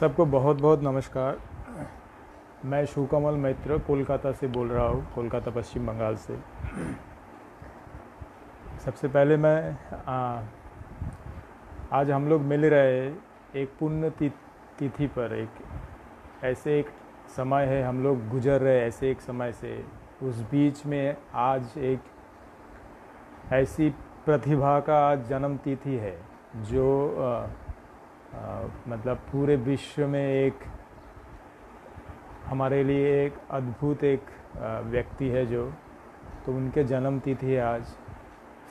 सबको बहुत बहुत नमस्कार मैं शुकमल मित्र कोलकाता से बोल रहा हूँ कोलकाता पश्चिम बंगाल से सबसे पहले मैं आ, आज हम लोग मिल रहे एक पुण्य तिथि पर एक ऐसे एक समय है हम लोग गुजर रहे ऐसे एक समय से उस बीच में आज एक ऐसी प्रतिभा का आज जन्म तिथि है जो आ, आ, मतलब पूरे विश्व में एक हमारे लिए एक अद्भुत एक व्यक्ति है जो तो उनके जन्म तिथि है आज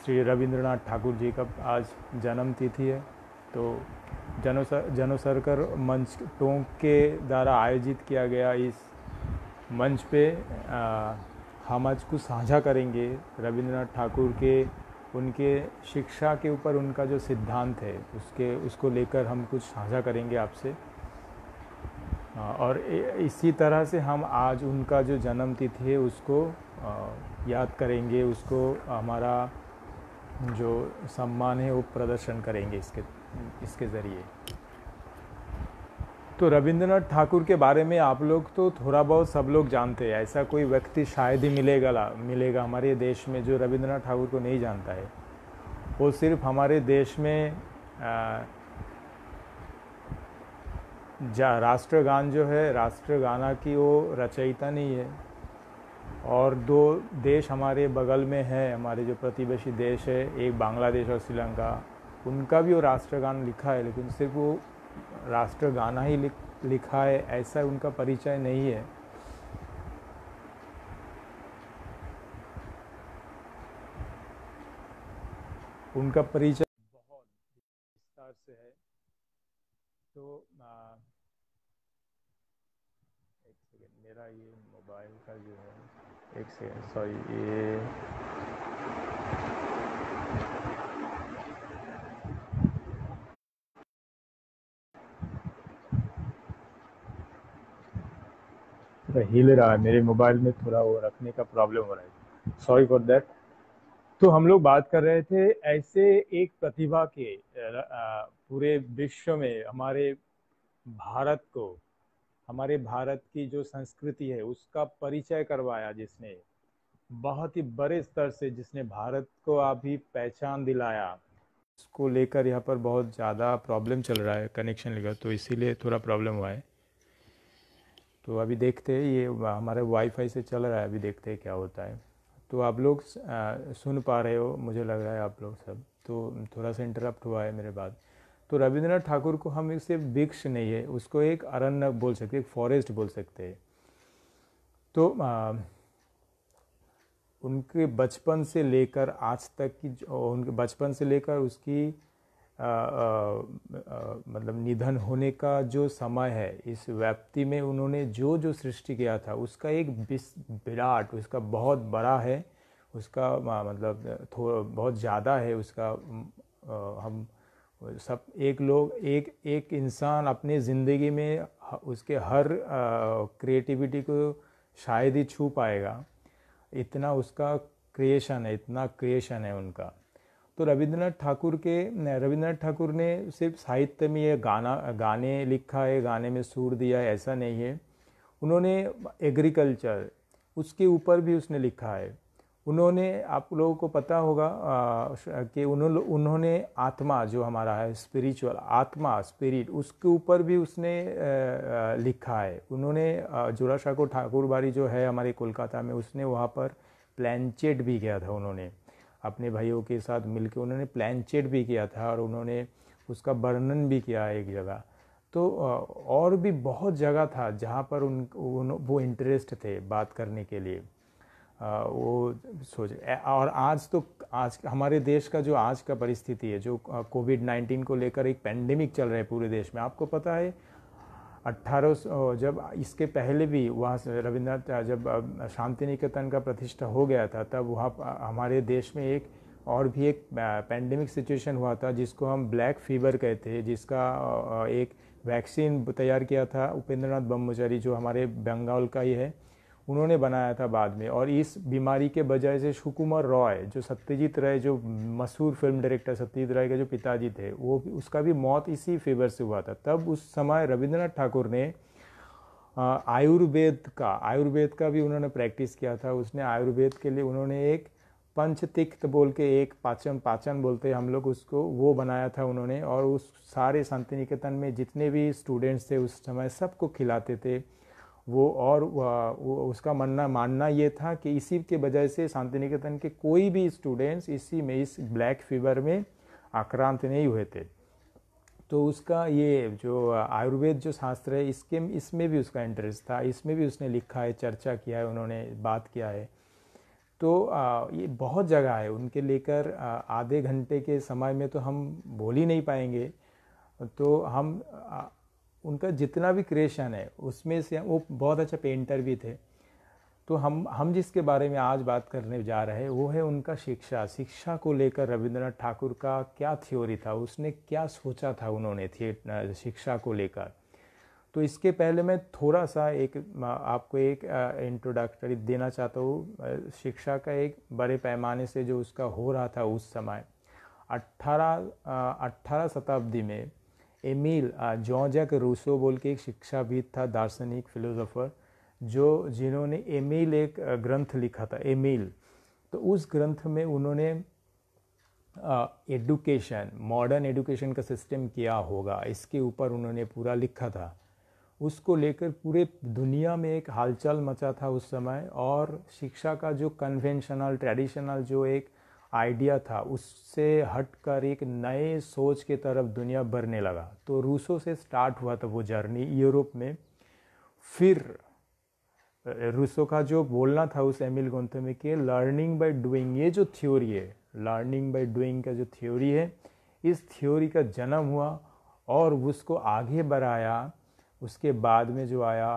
श्री रविंद्रनाथ ठाकुर जी का आज जन्म तिथि है तो जनोसर जनोसरकर मंच टोंक के द्वारा आयोजित किया गया इस मंच पे आ, हम आज कुछ साझा करेंगे रविंद्रनाथ ठाकुर के उनके शिक्षा के ऊपर उनका जो सिद्धांत है उसके उसको लेकर हम कुछ साझा करेंगे आपसे और इसी तरह से हम आज उनका जो जन्म तिथि है उसको याद करेंगे उसको हमारा जो सम्मान है वो प्रदर्शन करेंगे इसके इसके ज़रिए तो रविंद्रनाथ ठाकुर के बारे में आप लोग तो थोड़ा बहुत सब लोग जानते हैं ऐसा कोई व्यक्ति शायद ही मिलेगा मिलेगा हमारे देश में जो रविंद्रनाथ ठाकुर को नहीं जानता है वो सिर्फ हमारे देश में राष्ट्रगान जो है राष्ट्रगाना की वो रचयिता नहीं है और दो देश हमारे बगल में है हमारे जो प्रतिवेशी देश है एक बांग्लादेश और श्रीलंका उनका भी वो राष्ट्रगान लिखा है लेकिन सिर्फ वो राष्ट्र गाना ही लिख, लिखा है ऐसा उनका परिचय नहीं है उनका परिचय बहुत विस्तार से है तो आ, एक सेकेंड मेरा ये मोबाइल का जो है एक सेकेंड सॉरी ये का हिल रहा है मेरे मोबाइल में थोड़ा वो रखने का प्रॉब्लम हो रहा है सॉरी फॉर दैट तो हम लोग बात कर रहे थे ऐसे एक प्रतिभा के पूरे विश्व में हमारे भारत को हमारे भारत की जो संस्कृति है उसका परिचय करवाया जिसने बहुत ही बड़े स्तर से जिसने भारत को अभी पहचान दिलाया उसको लेकर यहाँ पर बहुत ज़्यादा प्रॉब्लम चल रहा है कनेक्शन लेकर तो इसीलिए थोड़ा प्रॉब्लम हुआ है तो अभी देखते हैं ये हमारे वाईफाई से चल रहा है अभी देखते हैं क्या होता है तो आप लोग सुन पा रहे हो मुझे लग रहा है आप लोग सब तो थोड़ा सा इंटरप्ट हुआ है मेरे बाद तो रविंद्रनाथ ठाकुर को हम इसे वृक्ष नहीं है उसको एक अरण्य बोल सकते एक फॉरेस्ट बोल सकते हैं तो आ, उनके बचपन से लेकर आज तक की उनके बचपन से लेकर उसकी आ, आ, आ, मतलब निधन होने का जो समय है इस व्याप्ति में उन्होंने जो जो सृष्टि किया था उसका एक विराट उसका बहुत बड़ा है उसका मतलब थोड़ा बहुत ज़्यादा है उसका हम सब एक लोग एक एक इंसान अपने ज़िंदगी में उसके हर क्रिएटिविटी को शायद ही छू पाएगा इतना उसका क्रिएशन है इतना क्रिएशन है उनका तो रविंद्रनाथ ठाकुर के रविंद्रनाथ ठाकुर ने सिर्फ साहित्य में ये गाना गाने लिखा है गाने में सुर दिया है ऐसा नहीं है उन्होंने एग्रीकल्चर उसके ऊपर भी उसने लिखा है उन्होंने आप लोगों को पता होगा कि उन्होंने उन्होंने आत्मा जो हमारा है स्पिरिचुअल आत्मा स्पिरिट उसके ऊपर भी उसने लिखा है उन्होंने जोराशाको ठाकुर बारी जो है हमारे कोलकाता में उसने वहाँ पर प्लानचेट भी किया था उन्होंने अपने भाइयों के साथ मिलकर उन्होंने प्लान चेट भी किया था और उन्होंने उसका वर्णन भी किया एक जगह तो और भी बहुत जगह था जहाँ पर उन, उन वो इंटरेस्ट थे बात करने के लिए वो सोच और आज तो आज हमारे देश का जो आज का परिस्थिति है जो कोविड नाइन्टीन को लेकर एक पैंडेमिक चल रहा है पूरे देश में आपको पता है अट्ठारह जब इसके पहले भी वहाँ से रविंद्रनाथ जब शांति निकेतन का प्रतिष्ठा हो गया था तब वहाँ हमारे देश में एक और भी एक पैंडेमिक सिचुएशन हुआ था जिसको हम ब्लैक फीवर कहते हैं जिसका एक वैक्सीन तैयार किया था उपेंद्रनाथ ब्रह्मचारी जो हमारे बंगाल का ही है उन्होंने बनाया था बाद में और इस बीमारी के बजाय से सुकुमार रॉय जो सत्यजीत राय जो मशहूर फिल्म डायरेक्टर सत्यजीत राय के जो पिताजी थे वो उसका भी मौत इसी फीवर से हुआ था तब उस समय रविंद्रनाथ ठाकुर ने आयुर्वेद का आयुर्वेद का भी उन्होंने प्रैक्टिस किया था उसने आयुर्वेद के लिए उन्होंने एक पंचतिक्त बोल के एक पाचन पाचन बोलते हम लोग उसको वो बनाया था उन्होंने और उस सारे शांति निकेतन में जितने भी स्टूडेंट्स थे उस समय सबको खिलाते थे वो और वो उसका मानना मानना ये था कि इसी के वजह से शांति निकेतन के कोई भी स्टूडेंट्स इसी में इस ब्लैक फीवर में आक्रांत नहीं हुए थे तो उसका ये जो आयुर्वेद जो शास्त्र है इसके इसमें भी उसका इंटरेस्ट था इसमें भी उसने लिखा है चर्चा किया है उन्होंने बात किया है तो आ, ये बहुत जगह है उनके लेकर आधे घंटे के समय में तो हम बोल ही नहीं पाएंगे तो हम उनका जितना भी क्रिएशन है उसमें से वो बहुत अच्छा पेंटर भी थे तो हम हम जिसके बारे में आज बात करने जा रहे हैं वो है उनका शिक्षा शिक्षा को लेकर रविंद्रनाथ ठाकुर का क्या थ्योरी था उसने क्या सोचा था उन्होंने थिएटर शिक्षा को लेकर तो इसके पहले मैं थोड़ा सा एक आपको एक इंट्रोडक्टरी देना चाहता हूँ शिक्षा का एक बड़े पैमाने से जो उसका हो रहा था उस समय अट्ठारह अट्ठारह शताब्दी में एमिल जैक रूसो बोल के एक शिक्षाविद था दार्शनिक फिलोसोफर जो जिन्होंने एमिल एक ग्रंथ लिखा था एमिल तो उस ग्रंथ में उन्होंने एडुकेशन मॉडर्न एडुकेशन का सिस्टम क्या होगा इसके ऊपर उन्होंने पूरा लिखा था उसको लेकर पूरे दुनिया में एक हालचाल मचा था उस समय और शिक्षा का जो कन्वेंशनल ट्रेडिशनल जो एक आइडिया था उससे हटकर एक नए सोच के तरफ दुनिया बढ़ने लगा तो रूसों से स्टार्ट हुआ था वो जर्नी यूरोप में फिर रूसों का जो बोलना था उस एमिल में कि लर्निंग बाय डूइंग ये जो थ्योरी है लर्निंग बाय डूइंग का जो थ्योरी है इस थ्योरी का जन्म हुआ और उसको आगे बढ़ाया उसके बाद में जो आया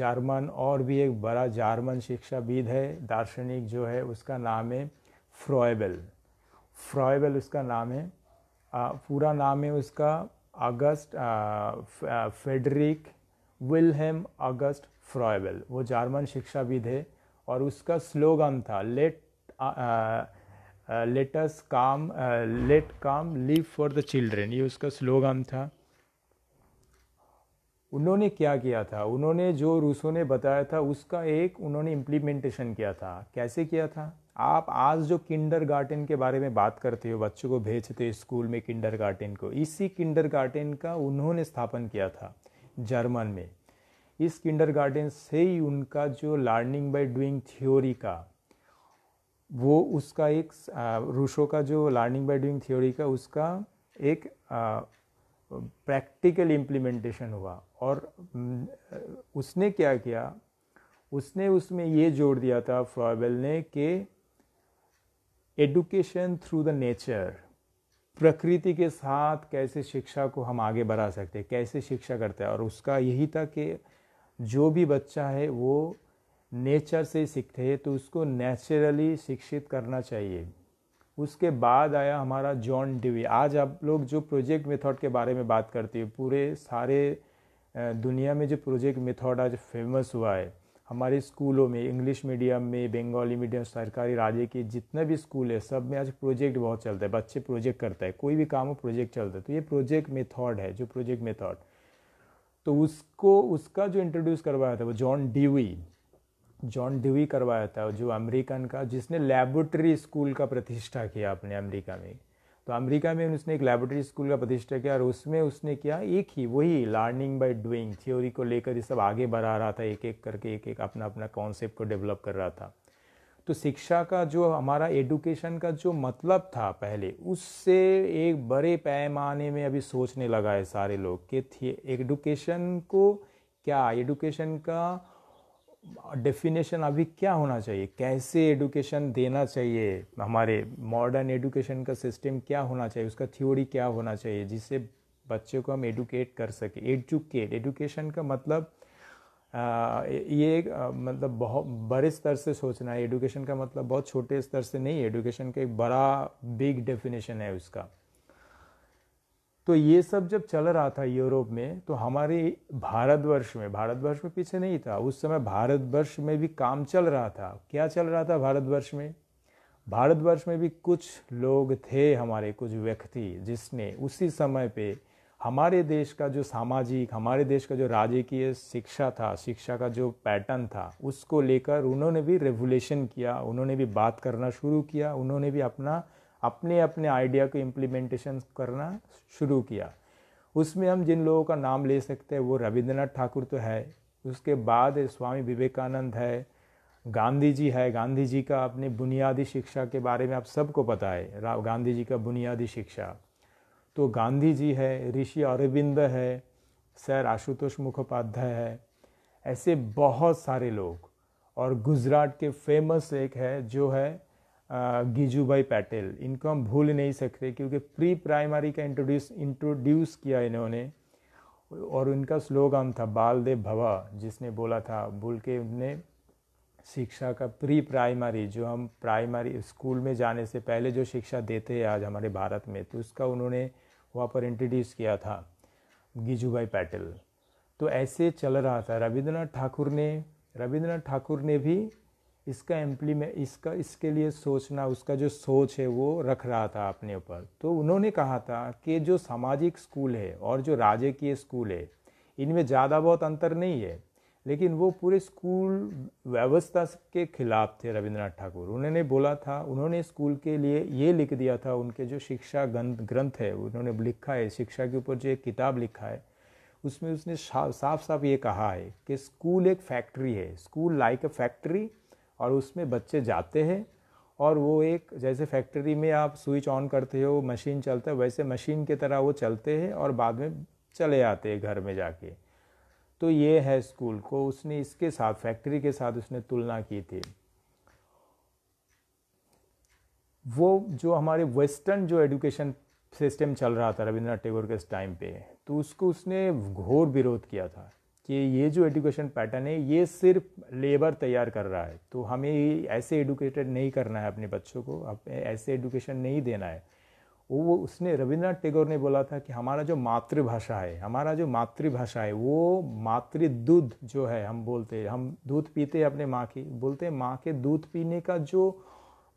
जर्मन और भी एक बड़ा जर्मन शिक्षाविद है दार्शनिक जो है उसका नाम है फ्रॉयबेल फ्रॉयबेल उसका नाम है आ, पूरा नाम है उसका अगस्त फेडरिक विलहेम अगस्त फ्रॉयबेल वो जर्मन शिक्षाविद है और उसका स्लोगन था let let's come let come live for the children ये उसका स्लोगन था उन्होंने क्या किया था उन्होंने जो रूसों ने बताया था उसका एक उन्होंने इम्प्लीमेंटेशन किया था कैसे किया था आप आज जो किंडर गार्डन के बारे में बात करते हो बच्चों को भेजते हो स्कूल में किंडर गार्टन को इसी किंडर गार्टन का उन्होंने स्थापन किया था जर्मन में इस किंडर गार्डन से ही उनका जो लर्निंग बाय डूइंग थ्योरी का वो उसका एक रूसो का जो लर्निंग बाय डूइंग थ्योरी का उसका एक प्रैक्टिकल इम्प्लीमेंटेशन हुआ और उसने क्या किया उसने उसमें ये जोड़ दिया था फ्रॉबेल ने कि एडुकेशन थ्रू द नेचर प्रकृति के साथ कैसे शिक्षा को हम आगे बढ़ा सकते हैं कैसे शिक्षा करते हैं और उसका यही था कि जो भी बच्चा है वो नेचर से सीखते हैं तो उसको नेचुरली शिक्षित करना चाहिए उसके बाद आया हमारा जॉन डिवी आज आप लोग जो प्रोजेक्ट मेथड के बारे में बात करते हो पूरे सारे दुनिया में जो प्रोजेक्ट मेथड आज फेमस हुआ है हमारे स्कूलों में इंग्लिश मीडियम में बंगाली मीडियम सरकारी राज्य के जितने भी स्कूल है सब में आज प्रोजेक्ट बहुत चलता है बच्चे प्रोजेक्ट करता है कोई भी काम हो प्रोजेक्ट चलता है तो ये प्रोजेक्ट मेथड है जो प्रोजेक्ट मेथड तो उसको उसका जो इंट्रोड्यूस करवाया था वो जॉन डिवी जॉन डिवी करवाया था जो अमेरिकन का जिसने लेबोरेटरी स्कूल का प्रतिष्ठा किया अपने अमेरिका में तो अमेरिका में उसने एक लेबोरेटरी स्कूल का प्रतिष्ठा किया और उसमें उसने किया एक ही वही लर्निंग बाय डूइंग थ्योरी को लेकर ये सब आगे बढ़ा रहा था एक एक करके एक एक अपना अपना कॉन्सेप्ट को डेवलप कर रहा था तो शिक्षा का जो हमारा एडुकेशन का जो मतलब था पहले उससे एक बड़े पैमाने में अभी सोचने लगा है सारे लोग कि एडुकेशन को क्या एडुकेशन का डेफिनेशन अभी क्या होना चाहिए कैसे एडुकेशन देना चाहिए हमारे मॉडर्न एडुकेशन का सिस्टम क्या होना चाहिए उसका थ्योरी क्या होना चाहिए जिससे बच्चे को हम एडुकेट कर सके एडुकेट एडुकेशन का मतलब आ, ये आ, मतलब बहुत बड़े स्तर से सोचना है एडुकेशन का मतलब बहुत छोटे स्तर से नहीं एडुकेशन का एक बड़ा बिग डेफिनेशन है उसका तो ये सब जब चल रहा था यूरोप में तो हमारे भारतवर्ष में भारतवर्ष में पीछे नहीं था उस समय भारतवर्ष में भी काम चल रहा था क्या चल रहा था भारतवर्ष में भारतवर्ष में भी कुछ लोग थे हमारे कुछ व्यक्ति जिसने उसी समय पे हमारे देश का जो सामाजिक हमारे देश का जो राजकीय शिक्षा था शिक्षा का जो पैटर्न था उसको लेकर उन्होंने भी रेवोल्यूशन किया उन्होंने भी बात करना शुरू किया उन्होंने भी अपना अपने अपने आइडिया को इम्प्लीमेंटेशन करना शुरू किया उसमें हम जिन लोगों का नाम ले सकते हैं वो रविंद्रनाथ ठाकुर तो है उसके बाद स्वामी विवेकानंद है गांधी जी है गांधी जी का अपने बुनियादी शिक्षा के बारे में आप सबको पता है गांधी जी का बुनियादी शिक्षा तो गांधी जी है ऋषि अरविंद है सर आशुतोष मुखोपाध्याय है ऐसे बहुत सारे लोग और गुजरात के फेमस एक है जो है भाई पटेल इनको हम भूल नहीं सकते क्योंकि प्री प्राइमरी का इंट्रोड्यूस इंट्रोड्यूस किया इन्होंने और उनका स्लोगान था बाल दे भवा जिसने बोला था भूल के उनने शिक्षा का प्री प्राइमरी जो हम प्राइमरी स्कूल में जाने से पहले जो शिक्षा देते हैं आज हमारे भारत में तो उसका उन्होंने वहाँ पर इंट्रोड्यूस किया था भाई पटेल तो ऐसे चल रहा था रविंद्रनाथ ठाकुर ने रविंद्रनाथ ठाकुर ने भी इसका इम्प्लीमेंट इसका इसके लिए सोचना उसका जो सोच है वो रख रहा था अपने ऊपर तो उन्होंने कहा था कि जो सामाजिक स्कूल है और जो राजकीय स्कूल है इनमें ज़्यादा बहुत अंतर नहीं है लेकिन वो पूरे स्कूल व्यवस्था के खिलाफ थे रविंद्रनाथ ठाकुर उन्होंने बोला था उन्होंने स्कूल के लिए ये लिख दिया था उनके जो शिक्षा ग्रंथ है उन्होंने लिखा है शिक्षा के ऊपर जो एक किताब लिखा है उसमें उसने साफ साफ ये कहा है कि स्कूल एक फैक्ट्री है स्कूल लाइक अ फैक्ट्री और उसमें बच्चे जाते हैं और वो एक जैसे फैक्ट्री में आप स्विच ऑन करते हो मशीन चलता है वैसे मशीन की तरह वो चलते हैं और बाद में चले आते हैं घर में जाके तो ये है स्कूल को उसने इसके साथ फैक्ट्री के साथ उसने तुलना की थी वो जो हमारे वेस्टर्न जो एजुकेशन सिस्टम चल रहा था रविंद्रनाथ टैगोर के इस टाइम पे तो उसको उसने घोर विरोध किया था कि ये जो एजुकेशन पैटर्न है ये सिर्फ लेबर तैयार कर रहा है तो हमें ऐसे एडुकेटेड नहीं करना है अपने बच्चों को ऐसे एडुकेशन नहीं देना है वो उसने रविंद्रनाथ टैगोर ने बोला था कि हमारा जो मातृभाषा है हमारा जो मातृभाषा है वो मातृ दूध जो है हम बोलते हैं हम दूध पीते हैं अपने माँ की बोलते हैं माँ के दूध पीने का जो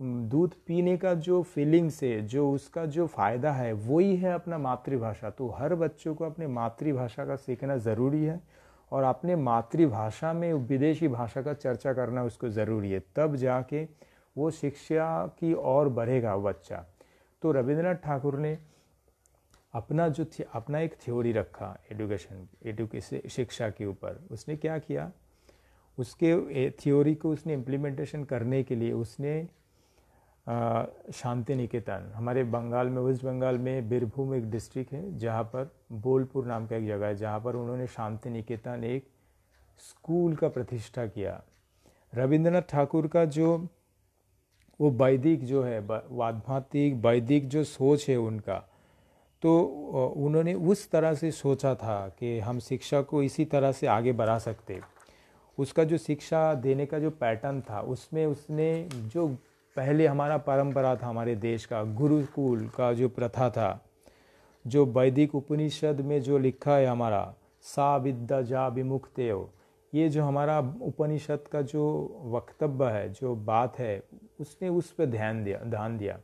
दूध पीने का जो फीलिंग्स है जो उसका जो फ़ायदा है वही है अपना मातृभाषा तो हर बच्चों को अपने मातृभाषा का सीखना ज़रूरी है और अपने मातृभाषा में विदेशी भाषा का चर्चा करना उसको ज़रूरी है तब जाके वो शिक्षा की ओर बढ़ेगा बच्चा तो रविंद्रनाथ ठाकुर ने अपना जो थी अपना एक थ्योरी रखा एडुकेशन एडुकेशन शिक्षा के ऊपर उसने क्या किया उसके थ्योरी को उसने इम्प्लीमेंटेशन करने के लिए उसने शांति निकेतन हमारे बंगाल में वेस्ट बंगाल में बीरभूम एक डिस्ट्रिक्ट है जहाँ पर बोलपुर नाम का एक जगह है जहाँ पर उन्होंने शांति निकेतन एक स्कूल का प्रतिष्ठा किया रविंद्रनाथ ठाकुर का जो वो वैदिक जो है आध्यात्मिक वैदिक जो सोच है उनका तो उन्होंने उस तरह से सोचा था कि हम शिक्षा को इसी तरह से आगे बढ़ा सकते उसका जो शिक्षा देने का जो पैटर्न था उसमें उसने जो पहले हमारा परंपरा था हमारे देश का गुरुकुल का जो प्रथा था जो वैदिक उपनिषद में जो लिखा है हमारा सा विद्या जा विमुक्त ये जो हमारा उपनिषद का जो वक्तव्य है जो बात है उसने उस पर ध्यान दिया ध्यान दिया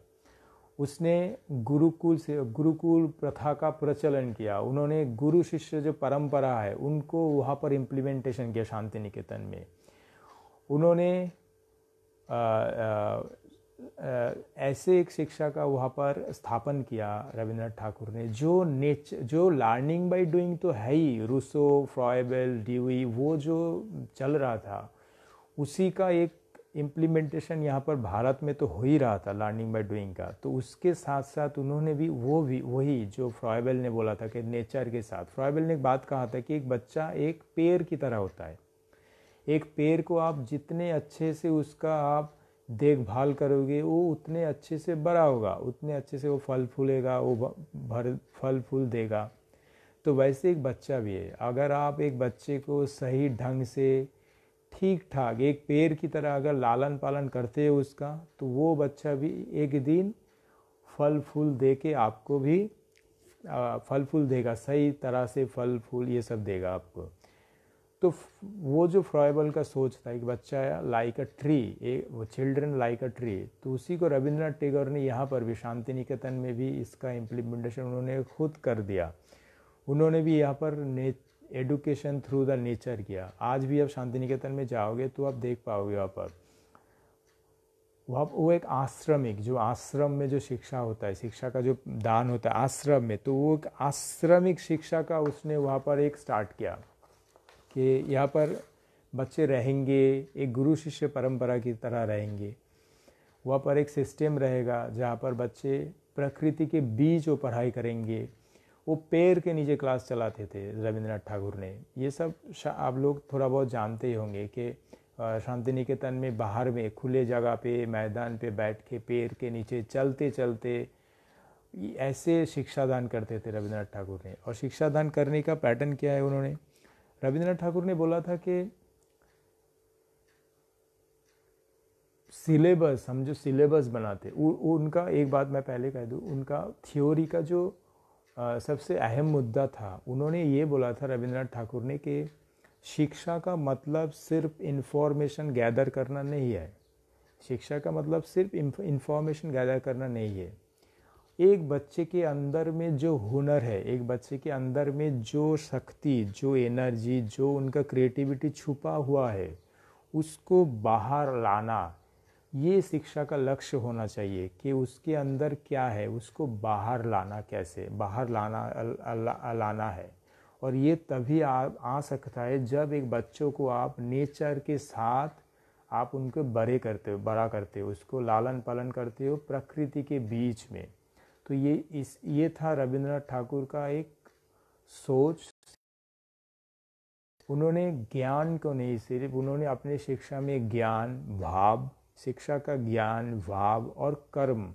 उसने गुरुकुल से गुरुकुल प्रथा का प्रचलन किया उन्होंने गुरु शिष्य जो परंपरा है उनको वहाँ पर इम्प्लीमेंटेशन किया शांति निकेतन में उन्होंने आ, आ, ऐसे एक शिक्षा का वहाँ पर स्थापन किया रविंद्रनाथ ठाकुर ने जो नेच जो लर्निंग बाय डूइंग तो है ही रूसो फ्रॉयबेल डीवी वो जो चल रहा था उसी का एक इम्प्लीमेंटेशन यहाँ पर भारत में तो हो ही रहा था लर्निंग बाय डूइंग का तो उसके साथ साथ उन्होंने भी वो भी वही जो फ्रॉयबेल ने बोला था कि नेचर के साथ फ्रॉयबेल ने एक बात कहा था कि एक बच्चा एक पेड़ की तरह होता है एक पेड़ को आप जितने अच्छे से उसका आप देखभाल करोगे वो उतने अच्छे से बड़ा होगा उतने अच्छे से वो फल फूलेगा वो भर फल फूल देगा तो वैसे एक बच्चा भी है अगर आप एक बच्चे को सही ढंग से ठीक ठाक एक पेड़ की तरह अगर लालन पालन करते हो उसका तो वो बच्चा भी एक दिन फल फूल दे के आपको भी फल फूल देगा सही तरह से फल फूल ये सब देगा आपको तो वो जो फ्रॉयबल का सोच था एक बच्चा like a tree a children like a tree तो उसी को रविंद्रनाथ टैगोर ने यहाँ पर भी शांति निकेतन में भी इसका इम्प्लीमेंटेशन उन्होंने खुद कर दिया उन्होंने भी यहाँ पर ने एडुकेशन थ्रू द नेचर किया आज भी आप शांति निकेतन में जाओगे तो आप देख पाओगे वहाँ पर वहाँ वो एक आश्रमिक जो आश्रम में जो शिक्षा होता है शिक्षा का जो दान होता है आश्रम में तो वो एक आश्रमिक शिक्षा का उसने वहाँ पर एक स्टार्ट किया कि यहाँ पर बच्चे रहेंगे एक गुरु शिष्य परंपरा की तरह रहेंगे वहाँ पर एक सिस्टम रहेगा जहाँ पर बच्चे प्रकृति के बीच वो पढ़ाई करेंगे वो पेड़ के नीचे क्लास चलाते थे रविंद्रनाथ ठाकुर ने ये सब आप लोग थोड़ा बहुत जानते ही होंगे कि शांति निकेतन में बाहर में खुले जगह पे मैदान पे बैठ के पेड़ के नीचे चलते चलते ऐसे शिक्षा दान करते थे रविंद्रनाथ ठाकुर ने और शिक्षा दान करने का पैटर्न क्या है उन्होंने रविंद्रनाथ ठाकुर ने बोला था कि सिलेबस हम जो सिलेबस बनाते उ, उनका एक बात मैं पहले कह दूँ उनका थ्योरी का जो आ, सबसे अहम मुद्दा था उन्होंने ये बोला था रविंद्रनाथ ठाकुर ने कि शिक्षा का मतलब सिर्फ इन्फॉर्मेशन गैदर करना नहीं है शिक्षा का मतलब सिर्फ इन्फॉर्मेशन गैदर करना नहीं है एक बच्चे के अंदर में जो हुनर है एक बच्चे के अंदर में जो शक्ति जो एनर्जी जो उनका क्रिएटिविटी छुपा हुआ है उसको बाहर लाना ये शिक्षा का लक्ष्य होना चाहिए कि उसके अंदर क्या है उसको बाहर लाना कैसे बाहर लाना अल, अल, लाना है और ये तभी आ, आ सकता है जब एक बच्चों को आप नेचर के साथ आप उनको बड़े करते हो बड़ा करते हो उसको लालन पालन करते हो प्रकृति के बीच में तो ये इस ये था रविंद्रनाथ ठाकुर का एक सोच उन्होंने ज्ञान को नहीं सिर्फ उन्होंने अपने शिक्षा में ज्ञान भाव शिक्षा का ज्ञान भाव और कर्म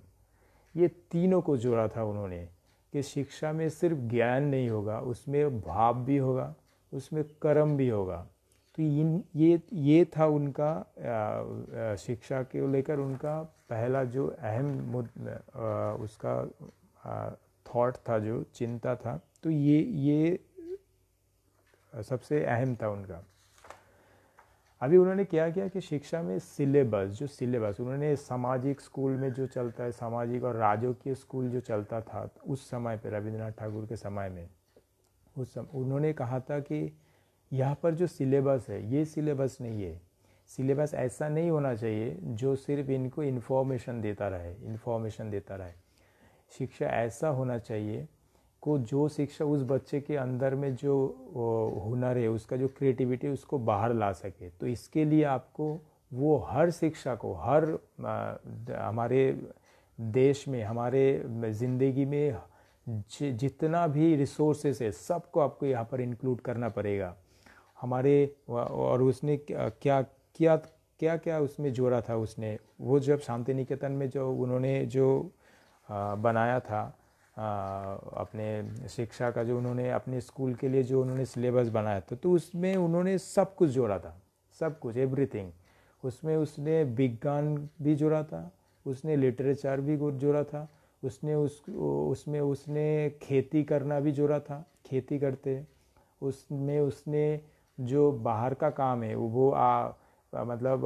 ये तीनों को जोड़ा था उन्होंने कि शिक्षा में सिर्फ ज्ञान नहीं होगा उसमें भाव भी होगा उसमें कर्म भी होगा तो इन ये ये था उनका आ, आ, शिक्षा के लेकर उनका पहला जो अहम उसका थॉट था जो चिंता था तो ये ये सबसे अहम था उनका अभी उन्होंने क्या किया कि शिक्षा में सिलेबस जो सिलेबस उन्होंने सामाजिक स्कूल में जो चलता है सामाजिक और राजकीय स्कूल जो चलता था तो उस समय पर रविंद्रनाथ ठाकुर के समय में उस समय उन्होंने कहा था कि यहाँ पर जो सिलेबस है ये सिलेबस नहीं है सिलेबस ऐसा नहीं होना चाहिए जो सिर्फ इनको इन्फॉर्मेशन देता रहे इन्फॉर्मेशन देता रहे शिक्षा ऐसा होना चाहिए को जो शिक्षा उस बच्चे के अंदर में जो हुनर है उसका जो क्रिएटिविटी उसको बाहर ला सके तो इसके लिए आपको वो हर शिक्षा को हर हमारे देश में हमारे ज़िंदगी में जितना भी रिसोर्सेस है सबको आपको यहाँ पर इंक्लूड करना पड़ेगा हमारे और उसने क्या क्या क्या क्या उसमें जोड़ा था उसने वो जब शांति निकेतन में जो उन्होंने जो बनाया था अपने शिक्षा का जो उन्होंने अपने स्कूल के लिए जो उन्होंने सिलेबस बनाया था तो उसमें उन्होंने सब कुछ जोड़ा था सब कुछ एवरीथिंग उसमें उसने विज्ञान भी जोड़ा था उसने लिटरेचर भी जोड़ा था उसने उस उसमें उसने खेती करना भी जोड़ा था खेती करते उसमें उसने जो बाहर का काम है वो आ मतलब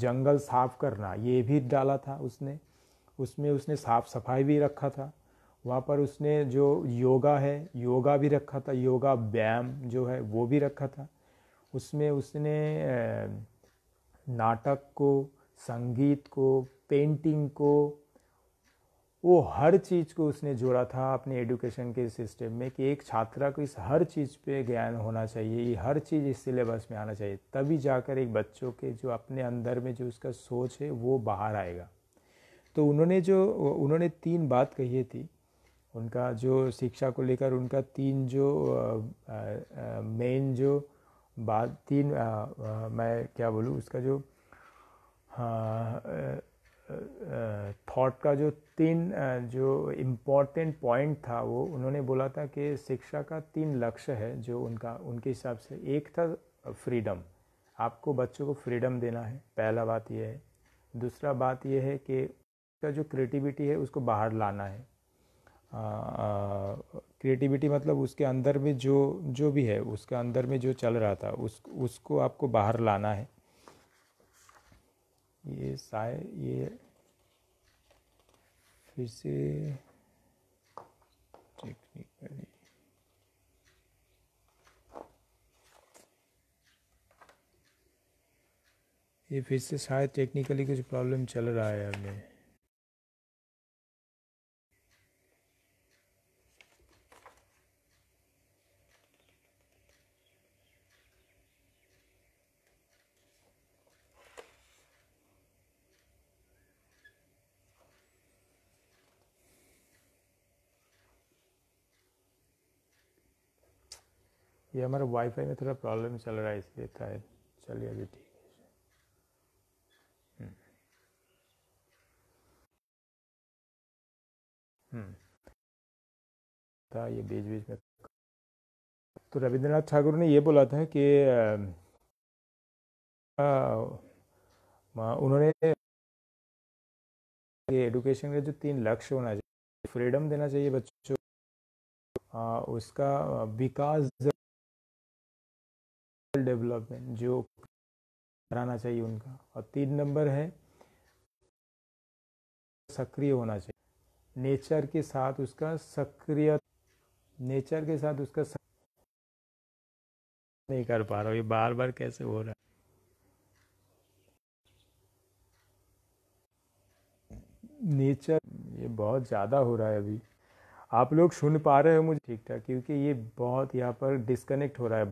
जंगल साफ करना ये भी डाला था उसने उसमें उसने साफ सफाई भी रखा था वहाँ पर उसने जो योगा है योगा भी रखा था योगा व्यायाम जो है वो भी रखा था उसमें उसने नाटक को संगीत को पेंटिंग को वो हर चीज़ को उसने जोड़ा था अपने एडुकेशन के सिस्टम में कि एक छात्रा को इस हर चीज़ पे ज्ञान होना चाहिए हर चीज़ इस सिलेबस में आना चाहिए तभी जाकर एक बच्चों के जो अपने अंदर में जो उसका सोच है वो बाहर आएगा तो उन्होंने जो उन्होंने तीन बात कही थी उनका जो शिक्षा को लेकर उनका तीन जो मेन जो बात तीन आ, आ, मैं क्या बोलूँ उसका जो हाँ, थॉट का जो तीन जो इम्पोर्टेंट पॉइंट था वो उन्होंने बोला था कि शिक्षा का तीन लक्ष्य है जो उनका उनके हिसाब से एक था फ्रीडम आपको बच्चों को फ्रीडम देना है पहला बात यह है दूसरा बात यह है कि उसका जो क्रिएटिविटी है उसको बाहर लाना है क्रिएटिविटी मतलब उसके अंदर में जो जो भी है उसके अंदर में जो चल रहा था उस उसको आपको बाहर लाना है ये साय ये फिर से टेक्निकली ये फिर से शायद टेक्निकली कुछ प्रॉब्लम चल रहा है अभी ये हमारा वाईफाई में थोड़ा प्रॉब्लम चल रहा है इसलिए था चलिए अभी ठीक है हम्म। हम्म। था ये बीच बीच में तो रविंद्रनाथ ठाकुर ने ये बोला था कि उन्होंने ये एडुकेशन का जो तीन लक्ष्य होना चाहिए फ्रीडम देना चाहिए बच्चों को उसका विकास डेवलपमेंट जो कराना चाहिए उनका और तीन नंबर है सक्रिय होना चाहिए नेचर के साथ उसका सक्रिय नेचर के साथ उसका सक... नहीं कर पा रहा ये बार बार कैसे हो रहा है नेचर ये बहुत ज़्यादा हो रहा है अभी आप लोग सुन पा रहे हो मुझे ठीक ठाक क्योंकि ये बहुत यहाँ पर डिस्कनेक्ट हो रहा है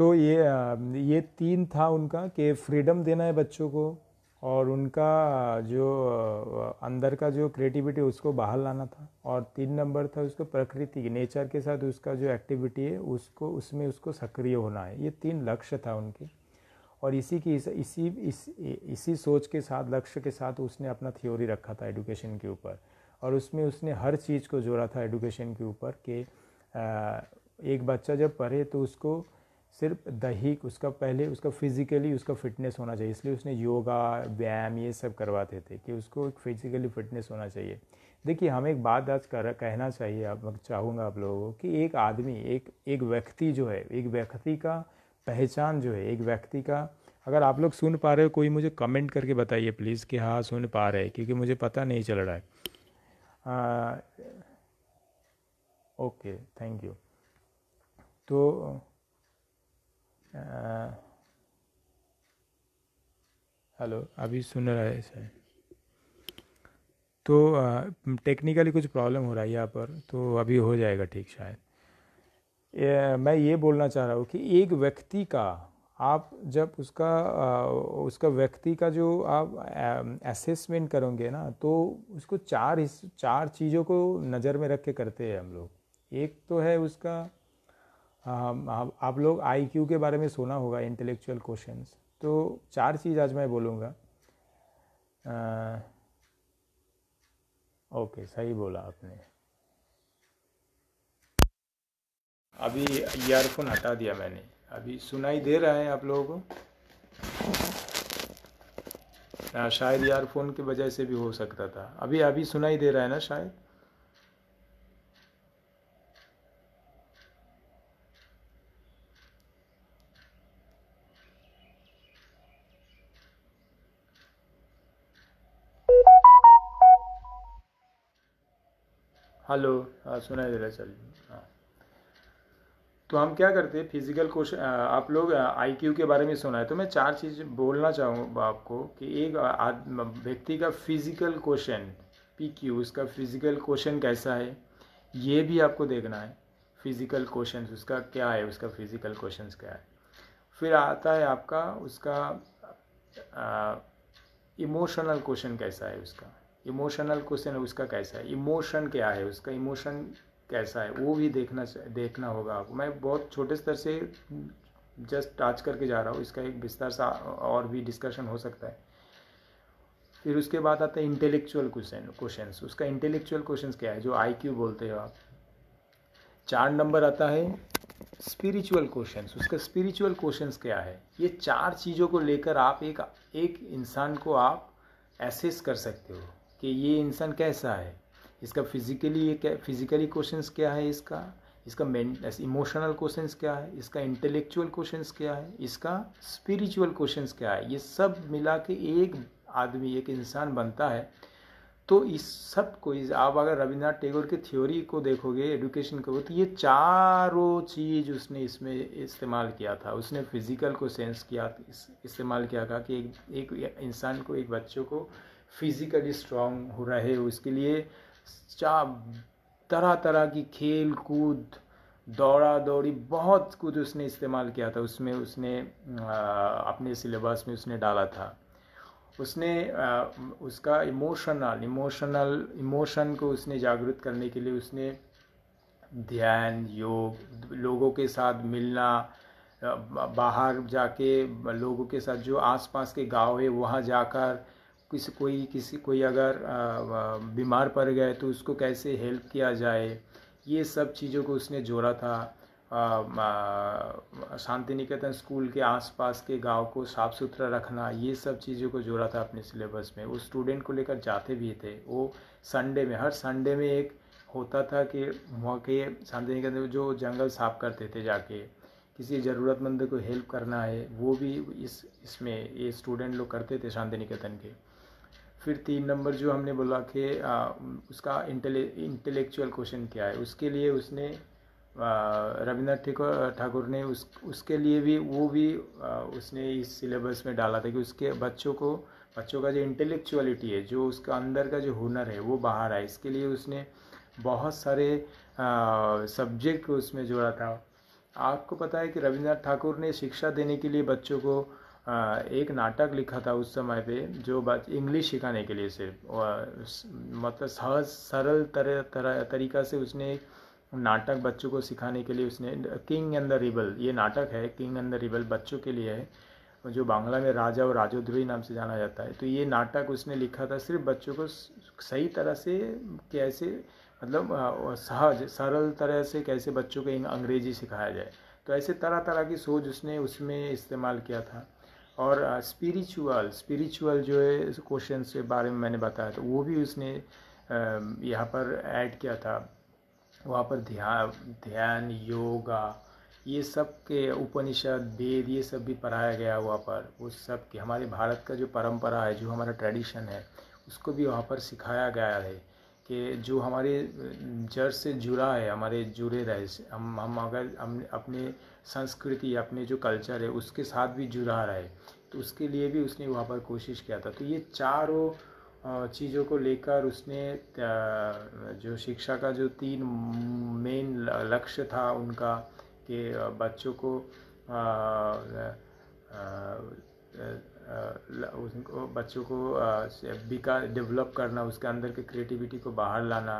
तो ये ये तीन था उनका कि फ्रीडम देना है बच्चों को और उनका जो अंदर का जो क्रिएटिविटी उसको बाहर लाना था और तीन नंबर था उसको प्रकृति नेचर के साथ उसका जो एक्टिविटी है उसको उसमें उसको सक्रिय होना है ये तीन लक्ष्य था उनके और इसी की इस, इसी इस, इसी सोच के साथ लक्ष्य के साथ उसने अपना थ्योरी रखा था एडुकेशन के ऊपर और उसमें उसने हर चीज़ को जोड़ा था एडुकेशन के ऊपर कि एक बच्चा जब पढ़े तो उसको सिर्फ दैहिक उसका पहले उसका फिज़िकली उसका फिटनेस होना चाहिए इसलिए उसने योगा व्यायाम ये सब करवाते थे कि उसको एक फिज़िकली फिटनेस होना चाहिए देखिए हमें एक बात आज कर कहना चाहिए आप चाहूँगा आप लोगों को कि एक आदमी एक एक व्यक्ति जो है एक व्यक्ति का पहचान जो है एक व्यक्ति का अगर आप लोग सुन पा रहे हो कोई मुझे कमेंट करके बताइए प्लीज़ कि हाँ सुन पा रहे हैं क्योंकि मुझे पता नहीं चल रहा है आ, ओके थैंक यू तो हेलो uh, अभी सुन रहा है सर तो टेक्निकली uh, कुछ प्रॉब्लम हो रहा है यहाँ पर तो अभी हो जाएगा ठीक शायद ए, मैं ये बोलना चाह रहा हूँ कि एक व्यक्ति का आप जब उसका uh, उसका व्यक्ति का जो आप असेसमेंट um, करोगे ना तो उसको चार चार चीज़ों को नज़र में रख के करते हैं हम लोग एक तो है उसका आप लोग आईक्यू के बारे में सुना होगा इंटेलेक्चुअल क्वेश्चंस तो चार चीज़ आज मैं बोलूँगा ओके सही बोला आपने अभी ईयरफोन हटा दिया मैंने अभी सुनाई दे रहा है आप लोगों को शायद ईयरफोन की वजह से भी हो सकता था अभी अभी सुनाई दे रहा है ना शायद हेलो हाँ सुनाई दे रहा है सर हाँ। तो हम क्या करते हैं फिजिकल क्वेश्चन आप लोग आईक्यू के बारे में सुना है तो मैं चार चीज़ बोलना चाहूँगा आपको कि एक व्यक्ति का फिजिकल क्वेश्चन पी क्यू उसका फिजिकल क्वेश्चन कैसा है ये भी आपको देखना है फिजिकल क्वेश्चन उसका क्या है उसका फिजिकल क्वेश्चन क्या है फिर आता है आपका उसका इमोशनल क्वेश्चन कैसा है उसका इमोशनल क्वेश्चन है उसका कैसा है इमोशन क्या है उसका इमोशन कैसा है वो भी देखना देखना होगा आपको मैं बहुत छोटे स्तर से जस्ट टच करके जा रहा हूँ इसका एक विस्तार सा और भी डिस्कशन हो सकता है फिर उसके बाद आता है इंटेलेक्चुअल क्वेश्चन क्वेश्चन उसका इंटेलेक्चुअल क्वेश्चन क्या है जो आई क्यू बोलते हो आप चार नंबर आता है स्पिरिचुअल क्वेश्चन उसका स्पिरिचुअल क्वेश्चन क्या है ये चार चीज़ों को लेकर आप एक एक इंसान को आप एसेस कर सकते हो कि ये इंसान कैसा है इसका फिजिकली ये क्या फिजिकली क्वेश्चंस क्या है इसका इसका इमोशनल क्वेश्चंस क्या है इसका इंटेलेक्चुअल क्वेश्चंस क्या है इसका स्पिरिचुअल क्वेश्चंस क्या है ये सब मिला के एक आदमी एक इंसान बनता है तो इस सब को इस आप अगर रविन्द्रनाथ टैगोर की थ्योरी को देखोगे एडुकेशन को तो ये चारों चीज़ उसने इसमें इस्तेमाल किया था उसने फिज़िकल को सेंस किया इस, इस्तेमाल किया था कि एक एक इंसान को एक बच्चों को फिज़िकली स्ट्रांग हो रहे हो इसके लिए चा तरह तरह की खेल कूद दौड़ा दौड़ी बहुत कुछ उसने इस्तेमाल किया था उसमें उसने आ, अपने सिलेबस में उसने डाला था उसने आ, उसका इमोशनल इमोशनल इमोशन को उसने जागृत करने के लिए उसने ध्यान योग लोगों के साथ मिलना बाहर जाके लोगों के साथ जो आसपास के गांव है वहाँ जाकर किसी कोई किसी कोई अगर बीमार पड़ गए तो उसको कैसे हेल्प किया जाए ये सब चीज़ों को उसने जोड़ा था शांति निकेतन स्कूल के आसपास के गांव को साफ़ सुथरा रखना ये सब चीज़ों को जोड़ा था अपने सिलेबस में वो स्टूडेंट को लेकर जाते भी थे वो संडे में हर संडे में एक होता था कि वहाँ के शांति निकेतन जो जंगल साफ करते थे जाके किसी ज़रूरतमंद को हेल्प करना है वो भी इस इसमें ये स्टूडेंट लोग करते थे शांति निकेतन के फिर तीन नंबर जो हमने बोला कि उसका इंटेलेक्चुअल क्वेश्चन क्या है उसके लिए उसने रविंद्रनाथ ठाकुर ने उस उसके लिए भी वो भी आ, उसने इस सिलेबस में डाला था कि उसके बच्चों को बच्चों का जो इंटेलेक्चुअलिटी है जो उसका अंदर का जो हुनर है वो बाहर आए इसके लिए उसने बहुत सारे सब्जेक्ट उसमें जोड़ा था आपको पता है कि रविंद्रनाथ ठाकुर ने शिक्षा देने के लिए बच्चों को हाँ, एक नाटक लिखा था उस समय पे जो बात इंग्लिश सिखाने के लिए सिर्फ मतलब सहज सरल तरह तरह तरीका से उसने एक नाटक बच्चों को सिखाने के लिए उसने किंग एंड द रिबल ये नाटक है किंग एंड द रिबल बच्चों के लिए है जो बांग्ला में राजा और राजोद्रोही नाम से जाना जाता है तो ये नाटक उसने लिखा था सिर्फ बच्चों को सही तरह से कैसे मतलब सहज सरल तरह से कैसे बच्चों को अंग्रेजी सिखाया जाए तो ऐसे तरह तरह की सोच उसने उसमें इस्तेमाल किया था और स्पिरिचुअल स्पिरिचुअल जो है क्वेश्चन के बारे में मैंने बताया तो वो भी उसने यहाँ पर ऐड किया था वहाँ पर ध्यान ध्यान योगा ये सब के उपनिषद वेद ये सब भी पढ़ाया गया वहाँ पर उस सब के हमारे भारत का जो परंपरा है जो हमारा ट्रेडिशन है उसको भी वहाँ पर सिखाया गया है कि जो हमारे जड़ से जुड़ा है हमारे जुड़े रहे हम हम अगर हम अपने संस्कृति अपने जो कल्चर है उसके साथ भी जुड़ा रहे तो उसके लिए भी उसने वहाँ पर कोशिश किया था तो ये चारों चीज़ों को लेकर उसने जो शिक्षा का जो तीन मेन लक्ष्य था उनका कि बच्चों को उनको बच्चों को विकास डेवलप करना उसके अंदर के क्रिएटिविटी को बाहर लाना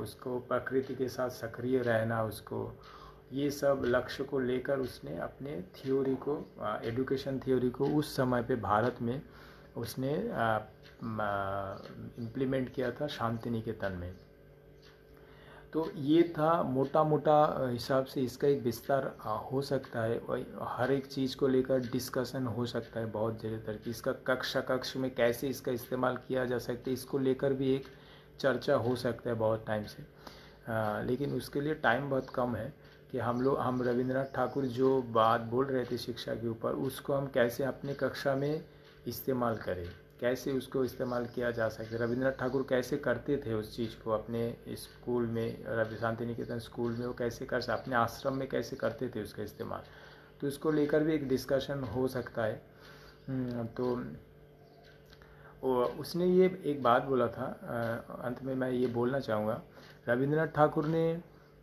उसको प्रकृति के साथ सक्रिय रहना उसको ये सब लक्ष्य को लेकर उसने अपने थ्योरी को एडुकेशन थ्योरी को उस समय पे भारत में उसने इम्प्लीमेंट किया था शांति निकेतन में तो ये था मोटा मोटा हिसाब से इसका एक विस्तार हो सकता है और हर एक चीज़ को लेकर डिस्कशन हो सकता है बहुत ज़्यादातर कि इसका कक्ष कक्ष में कैसे इसका इस्तेमाल किया जा सकता है इसको लेकर भी एक चर्चा हो सकता है बहुत टाइम से आ, लेकिन उसके लिए टाइम बहुत कम है कि हम लोग हम रविंद्रनाथ ठाकुर जो बात बोल रहे थे शिक्षा के ऊपर उसको हम कैसे अपने कक्षा में इस्तेमाल करें कैसे उसको इस्तेमाल किया जा सके रविंद्रनाथ ठाकुर कैसे करते थे उस चीज़ को अपने स्कूल में रवि शांति निकेतन स्कूल में वो कैसे कर सकते अपने आश्रम में कैसे करते थे उसका इस्तेमाल तो इसको लेकर भी एक डिस्कशन हो सकता है हम्म, तो उसने ये एक बात बोला था अंत में मैं ये बोलना चाहूँगा रविंद्रनाथ ठाकुर ने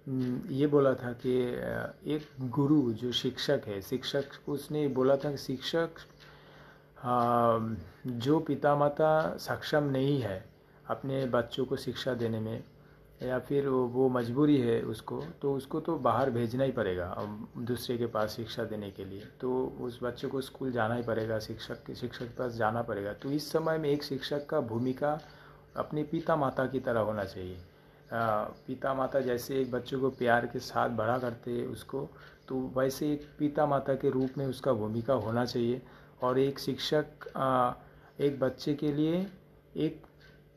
हम्म, ये बोला था कि एक गुरु जो शिक्षक है शिक्षक उसने बोला था कि शिक्षक जो पिता माता सक्षम नहीं है अपने बच्चों को शिक्षा देने में या फिर वो मजबूरी है उसको तो उसको तो बाहर भेजना ही पड़ेगा दूसरे के पास शिक्षा देने के लिए तो उस बच्चे को स्कूल जाना ही पड़ेगा शिक्षक के शिक्षक के पास जाना पड़ेगा तो इस समय में एक शिक्षक का भूमिका अपने पिता माता की तरह होना चाहिए पिता माता जैसे एक बच्चे को प्यार के साथ बड़ा करते हैं उसको तो वैसे एक पिता माता के रूप में उसका भूमिका होना चाहिए और एक शिक्षक एक बच्चे के लिए एक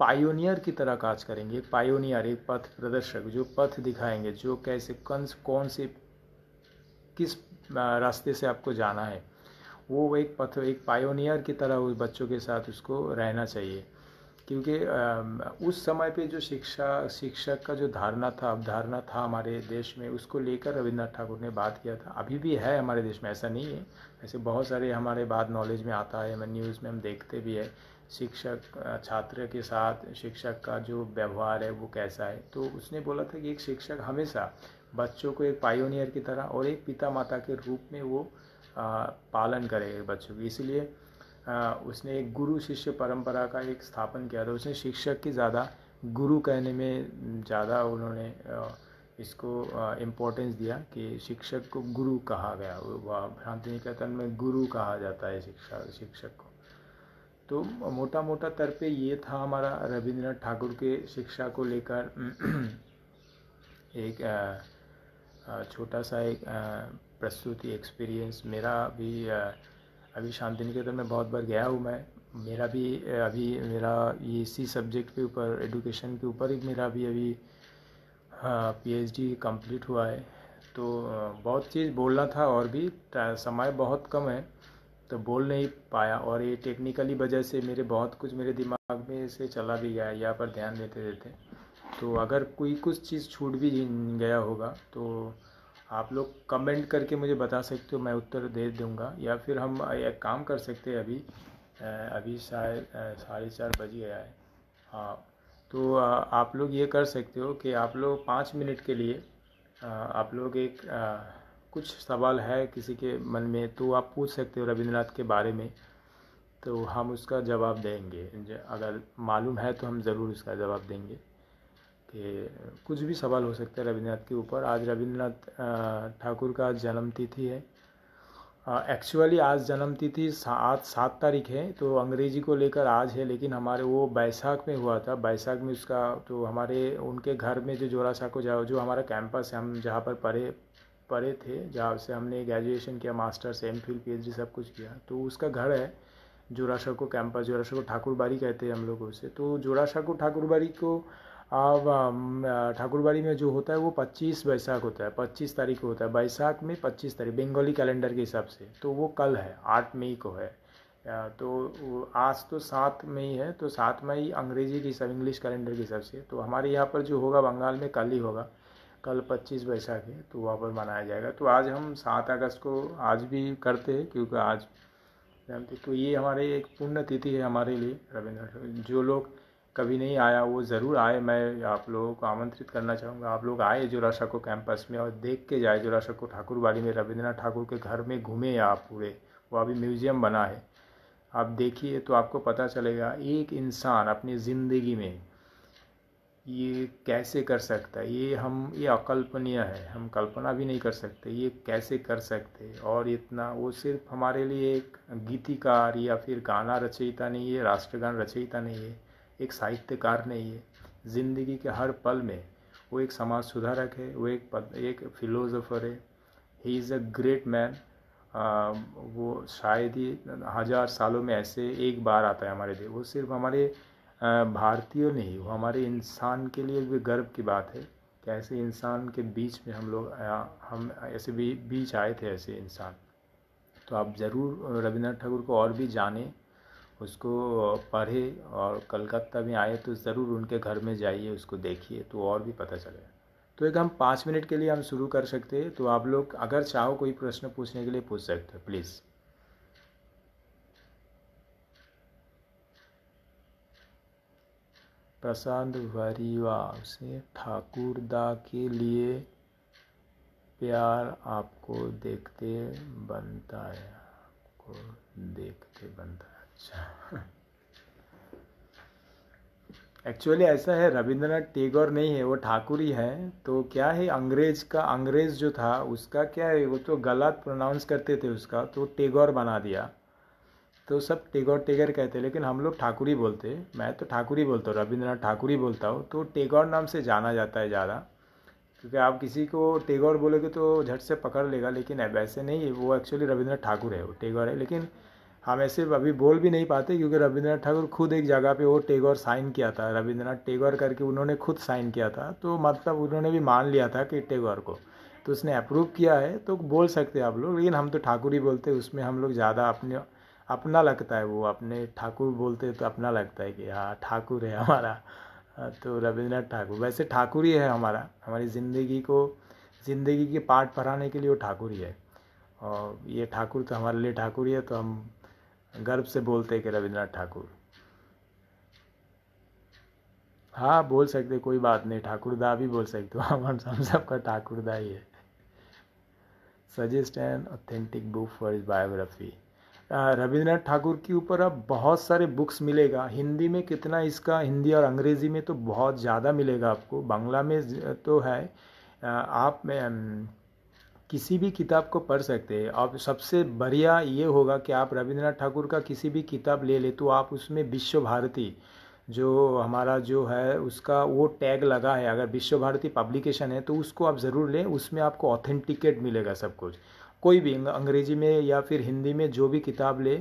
पायोनियर की तरह काज करेंगे एक पायोनियर एक पथ प्रदर्शक जो पथ दिखाएंगे जो कैसे कंस कौन से किस रास्ते से आपको जाना है वो एक पथ एक पायोनियर की तरह उस बच्चों के साथ उसको रहना चाहिए क्योंकि उस समय पे जो शिक्षा शिक्षक का जो धारणा था अवधारणा था हमारे देश में उसको लेकर रविन्द्रनाथ ठाकुर ने बात किया था अभी भी है हमारे देश में ऐसा नहीं है ऐसे बहुत सारे हमारे बाद नॉलेज में आता है न्यूज़ में हम देखते भी है शिक्षक छात्र के साथ शिक्षक का जो व्यवहार है वो कैसा है तो उसने बोला था कि एक शिक्षक हमेशा बच्चों को एक पायोनियर की तरह और एक पिता माता के रूप में वो पालन करेगा बच्चों की इसलिए उसने एक गुरु शिष्य परंपरा का एक स्थापन किया था उसने शिक्षक की ज़्यादा गुरु कहने में ज़्यादा उन्होंने इसको इम्पोर्टेंस दिया कि शिक्षक को गुरु कहा गया भ्रांति निकेतन में गुरु कहा जाता है शिक्षा शिक्षक को तो मोटा मोटा तर पे ये था हमारा रविंद्रनाथ ठाकुर के शिक्षा को लेकर एक छोटा सा एक प्रस्तुति एक्सपीरियंस मेरा भी अभी शांति निकेतन में बहुत बार गया हूँ मैं मेरा भी अभी मेरा ये इसी सब्जेक्ट के ऊपर एडुकेशन के ऊपर ही मेरा भी अभी पी डी कम्प्लीट हुआ है तो बहुत चीज़ बोलना था और भी समय बहुत कम है तो बोल नहीं पाया और ये टेक्निकली वजह से मेरे बहुत कुछ मेरे दिमाग में से चला भी गया यहाँ पर ध्यान देते देते तो अगर कोई कुछ चीज़ छूट भी गया होगा तो आप लोग कमेंट करके मुझे बता सकते हो मैं उत्तर दे दूँगा या फिर हम एक काम कर सकते हैं अभी अभी शायद साढ़े चार बज गया है हाँ तो आप लोग ये कर सकते हो कि आप लोग पाँच मिनट के लिए आप लोग एक कुछ सवाल है किसी के मन में तो आप पूछ सकते हो रविंद्रनाथ के बारे में तो हम उसका जवाब देंगे अगर मालूम है तो हम ज़रूर उसका जवाब देंगे कि कुछ भी सवाल हो सकता है रविन्द्रनाथ के ऊपर आज रविन्द्रनाथ ठाकुर का जन्म तिथि है एक्चुअली आज जन्मतिथि आज सात तारीख है तो अंग्रेजी को लेकर आज है लेकिन हमारे वो बैसाख में हुआ था बैसाख में उसका तो हमारे उनके घर में जो जोरासा को जाओ जो हमारा कैंपस है हम जहाँ पर पढ़े पढ़े थे जहाँ से हमने ग्रेजुएशन किया मास्टर्स एम फिल पी सब कुछ किया तो उसका घर है जोरासा को कैंपस जोरासा को ठाकुरबाड़ी कहते हैं हम लोग उसे तो जोरासा को ठाकुरबाड़ी को अब ठाकुरबाड़ी में जो होता है वो 25 बैसाख होता है 25 तारीख को होता है बैसाख में 25 तारीख बंगाली कैलेंडर के हिसाब से तो वो कल है आठ मई को है तो आज तो सात मई है तो सात मई अंग्रेजी के हिसाब इंग्लिश कैलेंडर के हिसाब से तो हमारे यहाँ पर जो होगा बंगाल में कल ही होगा कल पच्चीस बैसाख है तो वहाँ पर मनाया जाएगा तो आज हम सात अगस्त को आज भी करते हैं क्योंकि आज जानते तो ये हमारे एक पुण्य तिथि है हमारे लिए रविंद्र जो लोग कभी नहीं आया वो ज़रूर आए मैं आप लोगों को आमंत्रित करना चाहूँगा आप लोग आए जोराशा को कैंपस में और देख के जाए जोरा शको को बाड़ी में रविंद्रनाथ ठाकुर के घर में घूमे आप पूरे वो अभी म्यूज़ियम बना है आप देखिए तो आपको पता चलेगा एक इंसान अपनी ज़िंदगी में ये कैसे कर सकता है ये हम ये अकल्पनीय है हम कल्पना भी नहीं कर सकते ये कैसे कर सकते और इतना वो सिर्फ हमारे लिए एक गीतिकार या फिर गाना रचयिता नहीं है राष्ट्रगान रचयिता नहीं है एक साहित्यकार नहीं है ज़िंदगी के हर पल में वो एक समाज सुधारक है वो एक पद, एक फिलोसोफर है he is a great man वो शायद ही हज़ार सालों में ऐसे एक बार आता है हमारे देश वो सिर्फ हमारे भारतीय नहीं वो हमारे इंसान के लिए भी गर्व की बात है कि ऐसे इंसान के बीच में हम लोग हम ऐसे भी बीच आए थे ऐसे इंसान तो आप ज़रूर रविंद्रनाथ ठाकुर को और भी जानें उसको पढ़े और कलकत्ता में आए तो ज़रूर उनके घर में जाइए उसको देखिए तो और भी पता चलेगा तो एक हम पाँच मिनट के लिए हम शुरू कर सकते हैं तो आप लोग अगर चाहो कोई प्रश्न पूछने के लिए पूछ सकते हैं प्लीज़ प्रशांत वरीवा से ठाकुर दा के लिए प्यार आपको देखते बनता है आपको देखते बनता है एक्चुअली ऐसा है रविंद्रनाथ टेगोर नहीं है वो ठाकुर ही है तो क्या है अंग्रेज का अंग्रेज जो था उसका क्या है वो तो गलत प्रोनाउंस करते थे उसका तो टेगोर बना दिया तो सब टेगोर टेगर कहते हैं लेकिन हम लोग ठाकुर ही बोलते मैं तो ठाकुर ही बोलता हूँ रविंद्रनाथ ठाकुर ही बोलता हूँ तो टेगोर नाम से जाना जाता है ज़्यादा क्योंकि आप किसी को टेगोर बोलोगे तो झट से पकड़ लेगा लेकिन वैसे नहीं है वो एक्चुअली रविंद्रनाथ ठाकुर है वो टेगोर है लेकिन हम ऐसे अभी बोल भी नहीं पाते क्योंकि रविंद्रनाथ ठाकुर खुद एक जगह पे वो टेगोर साइन किया था रविंद्रनाथ टेगोर करके उन्होंने खुद साइन किया था तो मतलब उन्होंने भी मान लिया था कि टेगोर को तो उसने अप्रूव किया है तो बोल सकते हैं आप लोग लेकिन हम तो ठाकुर ही बोलते उसमें हम लोग ज़्यादा अपने अपना लगता है वो अपने ठाकुर बोलते तो अपना लगता है कि हाँ ठाकुर है हमारा हाँ, तो रविंद्रनाथ ठाकुर वैसे ठाकुर ही है हमारा हमारी ज़िंदगी को ज़िंदगी के पाठ पढ़ाने के लिए वो ठाकुर ही है और ये ठाकुर तो हमारे लिए ठाकुर ही है तो हम गर्व से बोलते कि रविंद्रनाथ ठाकुर हाँ बोल सकते कोई बात नहीं ठाकुरदा भी बोल सकते हो हम हम सबका ठाकुरदा ही है suggest an authentic book for his biography Rabindranath Thakur के ऊपर अब बहुत सारे बुक्स मिलेगा हिंदी में कितना इसका हिंदी और अंग्रेज़ी में तो बहुत ज़्यादा मिलेगा आपको बांग्ला में तो है आप में किसी भी किताब को पढ़ सकते हैं और सबसे बढ़िया ये होगा कि आप रविंद्रनाथ ठाकुर का किसी भी किताब ले ले तो आप उसमें विश्व भारती जो हमारा जो है उसका वो टैग लगा है अगर विश्व भारती पब्लिकेशन है तो उसको आप ज़रूर लें उसमें आपको ऑथेंटिकेट मिलेगा सब कुछ कोई भी अंग्रेज़ी में या फिर हिंदी में जो भी किताब ले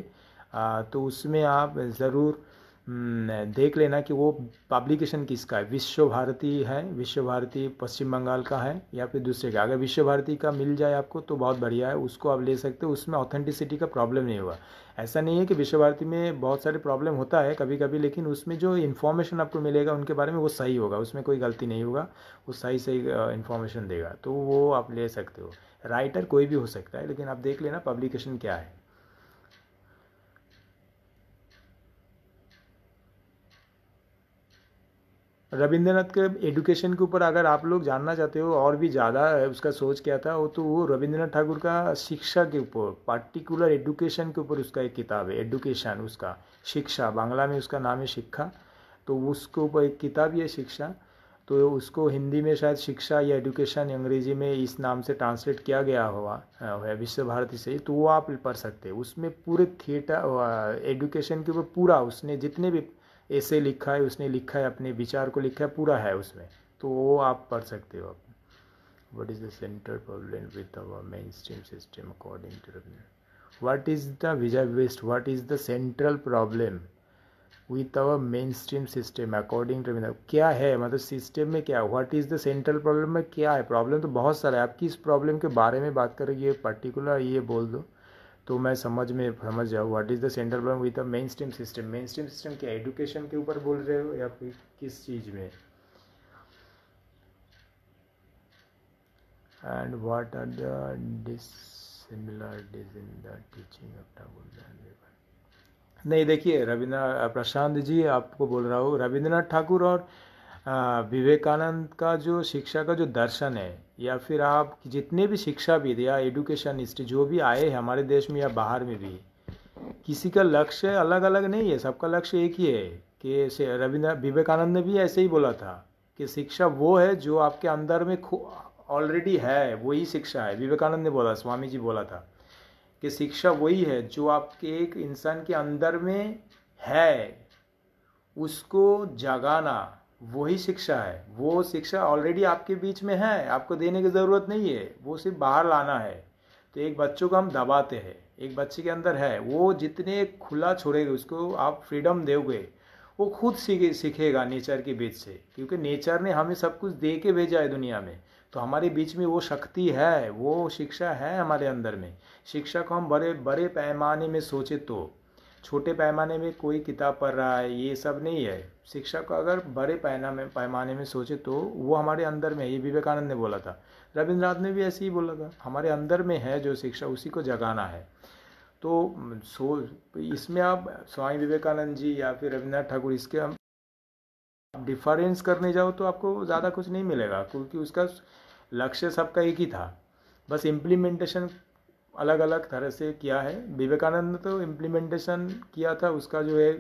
तो उसमें आप ज़रूर हम्म, देख लेना कि वो पब्लिकेशन किसका है विश्व भारती है विश्व भारती पश्चिम बंगाल का है या फिर दूसरे का अगर विश्व भारती का मिल जाए आपको तो बहुत बढ़िया है उसको आप ले सकते हो उसमें ऑथेंटिसिटी का प्रॉब्लम नहीं होगा ऐसा नहीं है कि विश्व भारती में बहुत सारे प्रॉब्लम होता है कभी कभी लेकिन उसमें जो इन्फॉर्मेशन आपको मिलेगा उनके बारे में वो सही होगा उसमें कोई गलती नहीं होगा वो सही सही इन्फॉर्मेशन देगा तो वो आप ले सकते हो राइटर कोई भी हो सकता है लेकिन आप देख लेना पब्लिकेशन क्या है रविंद्रनाथ के एडुकेशन के ऊपर अगर आप लोग जानना चाहते हो और भी ज़्यादा उसका सोच क्या था वो तो वो रविंद्रनाथ ठाकुर का शिक्षा के ऊपर पार्टिकुलर एडुकेशन के ऊपर उसका एक किताब है एडुकेशन उसका शिक्षा बांग्ला में उसका नाम है शिक्षा तो उसके ऊपर एक किताब है शिक्षा तो उसको हिंदी में शायद शिक्षा या एडुकेशन अंग्रेजी में इस नाम से ट्रांसलेट किया गया हुआ है विश्व भारती से तो वो आप पढ़ सकते हैं उसमें पूरे थिएटर एडुकेशन के ऊपर पूरा उसने जितने भी ऐसे लिखा है उसने लिखा है अपने विचार को लिखा है पूरा है उसमें तो वो आप पढ़ सकते हो आप what is the problem with our mainstream system according to what is the Vijay west what is the central problem with our mainstream system according to Rabindra क्या है मतलब सिस्टम में क्या है what is the central problem में क्या है problem तो बहुत सारा है आप किस प्रॉब्लम के बारे में बात करें ये पर्टिकुलर ये बोल दो तो मैं समझ में समझ जाऊँ what is the central bank with the mainstream system mainstream system क्या एडुकेशन के ऊपर बोल रहे हो या फिर किस चीज़ में and what are the dissimilarities in the teaching of Tagore नहीं देखिए रविन्द्रनाथ प्रशांत जी आपको बोल रहा हूँ रविंद्रनाथ ठाकुर और विवेकानंद का जो शिक्षा का जो दर्शन है या फिर आप जितने भी शिक्षा या एडुकेशनिस्ट जो भी आए हैं हमारे देश में या बाहर में भी किसी का लक्ष्य अलग अलग नहीं है सबका लक्ष्य एक ही है कि रविंद्र विवेकानंद ने भी ऐसे ही बोला था कि शिक्षा वो है जो आपके अंदर में ऑलरेडी है वही शिक्षा है विवेकानंद ने बोला स्वामी जी बोला था कि शिक्षा वही है जो आपके एक इंसान के अंदर में है उसको जगाना वही शिक्षा है वो शिक्षा ऑलरेडी आपके बीच में है आपको देने की ज़रूरत नहीं है वो सिर्फ बाहर लाना है तो एक बच्चों को हम दबाते हैं एक बच्चे के अंदर है वो जितने खुला छोड़ेगे उसको आप फ्रीडम दोगे वो खुद सीखे सीखेगा नेचर के बीच से क्योंकि नेचर ने हमें सब कुछ दे के भेजा है दुनिया में तो हमारे बीच में वो शक्ति है वो शिक्षा है हमारे अंदर में शिक्षा को हम बड़े बड़े पैमाने में सोचे तो छोटे पैमाने में कोई किताब पढ़ रहा है ये सब नहीं है शिक्षा को अगर बड़े पैना में पैमाने में सोचे तो वो हमारे अंदर में है ये विवेकानंद ने बोला था रविंद्रनाथ ने भी ऐसे ही बोला था हमारे अंदर में है जो शिक्षा उसी को जगाना है तो सो इसमें आप स्वामी विवेकानंद जी या फिर रविन्द्रनाथ ठाकुर इसके हम डिफरेंस करने जाओ तो आपको ज़्यादा कुछ नहीं मिलेगा क्योंकि उसका लक्ष्य सबका एक ही था बस इम्प्लीमेंटेशन अलग अलग तरह से किया है विवेकानंद ने तो इम्प्लीमेंटेशन किया था उसका जो है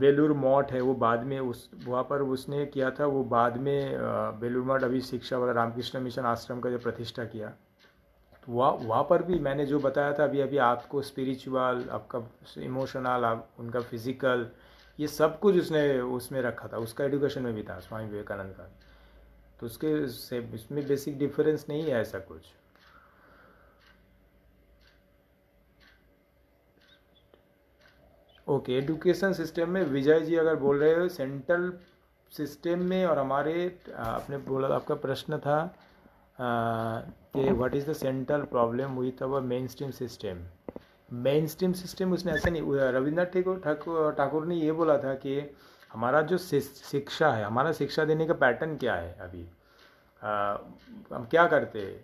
बेलूर मठ है वो बाद में उस वहाँ पर उसने किया था वो बाद में बेलूर मठ अभी शिक्षा वाला रामकृष्ण मिशन आश्रम का जो प्रतिष्ठा किया तो वहाँ वहाँ पर भी मैंने जो बताया था अभी अभी आपको स्पिरिचुअल आपका इमोशनल आप उनका फिजिकल ये सब कुछ उसने उसमें रखा था उसका एडुकेशन में भी था स्वामी विवेकानंद का तो उसके से इसमें बेसिक डिफरेंस नहीं है ऐसा कुछ ओके एजुकेशन सिस्टम में विजय जी अगर बोल रहे हो सेंट्रल सिस्टम में और हमारे आपने बोला आपका प्रश्न था कि what is the central problem with our mainstream system mainstream system उसने ऐसा नहीं रविंद्रनाथ ठाकुर ठाकुर ठाकुर ने ये बोला था कि हमारा जो शिक्षा है हमारा शिक्षा देने का पैटर्न क्या है अभी आ, हम क्या करते हैं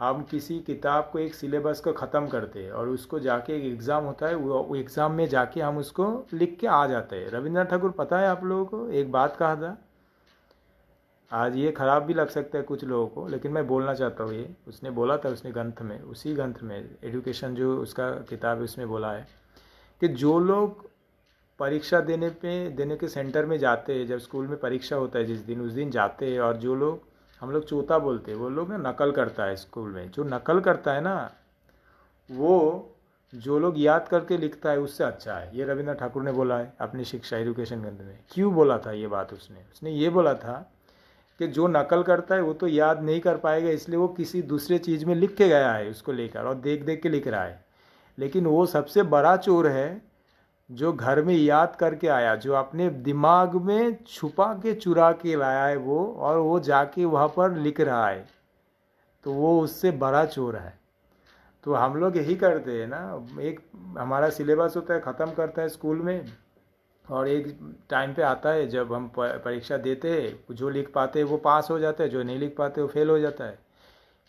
हम किसी किताब को एक सिलेबस को ख़त्म करते हैं और उसको जाके एक एग्ज़ाम होता है वो एग्ज़ाम में जाके हम उसको लिख के आ जाते हैं रविंद्रनाथ ठाकुर पता है आप लोगों को एक बात कहा था आज ये ख़राब भी लग सकता है कुछ लोगों को लेकिन मैं बोलना चाहता हूँ ये उसने बोला था उसने ग्रंथ में उसी ग्रंथ में एडुकेशन जो उसका किताब है उसमें बोला है कि जो लोग परीक्षा देने पे देने के सेंटर में जाते हैं जब स्कूल में परीक्षा होता है जिस दिन उस दिन जाते हैं और जो लोग हम लोग चोता बोलते हैं वो लोग ना नकल करता है स्कूल में जो नकल करता है ना वो जो लोग याद करके लिखता है उससे अच्छा है ये रविन्द्र ठाकुर ने बोला है अपनी शिक्षा एजुकेशन ग्रंथ में क्यों बोला था ये बात उसने उसने ये बोला था कि जो नकल करता है वो तो याद नहीं कर पाएगा इसलिए वो किसी दूसरे चीज़ में लिख के गया है उसको लेकर और देख देख के लिख रहा है लेकिन वो सबसे बड़ा चोर है जो घर में याद करके आया जो अपने दिमाग में छुपा के चुरा के लाया है वो और वो जाके वहाँ पर लिख रहा है तो वो उससे बड़ा चोर है तो हम लोग यही करते हैं ना एक हमारा सिलेबस होता है ख़त्म करता है स्कूल में और एक टाइम पे आता है जब हम परीक्षा देते हैं जो लिख पाते हैं वो पास हो जाता है जो नहीं लिख पाते वो फेल हो जाता है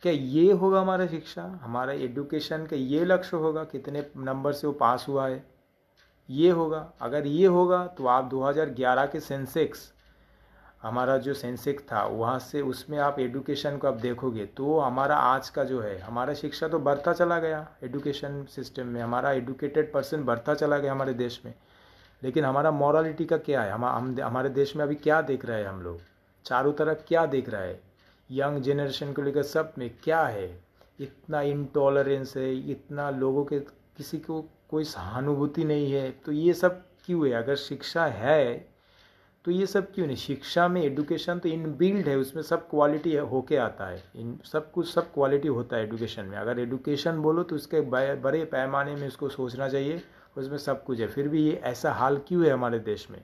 क्या ये होगा हमारा शिक्षा हमारा एडुकेशन का ये लक्ष्य होगा कितने नंबर से वो पास हुआ है ये होगा अगर ये होगा तो आप 2011 के सेंसेक्स हमारा जो सेंसेक्स था वहाँ से उसमें आप एडुकेशन को आप देखोगे तो हमारा आज का जो है हमारा शिक्षा तो बढ़ता चला गया एडुकेशन सिस्टम में हमारा एडुकेटेड पर्सन बढ़ता चला गया हमारे देश में लेकिन हमारा मॉरलिटी का क्या है हम हम हमारे देश में अभी क्या देख रहे हैं हम लोग चारों तरफ क्या देख रहा है यंग जनरेशन को लेकर सब में क्या है इतना इंटॉलरेंस है इतना लोगों के किसी को कोई सहानुभूति नहीं है तो ये सब क्यों है अगर शिक्षा है तो ये सब क्यों नहीं शिक्षा में एडुकेशन तो इन बिल्ड है उसमें सब क्वालिटी होके आता है इन सब कुछ सब क्वालिटी होता है एडुकेशन में अगर एडुकेशन बोलो तो उसके बड़े पैमाने में उसको सोचना चाहिए उसमें सब कुछ है फिर भी ये ऐसा हाल क्यों है हमारे देश में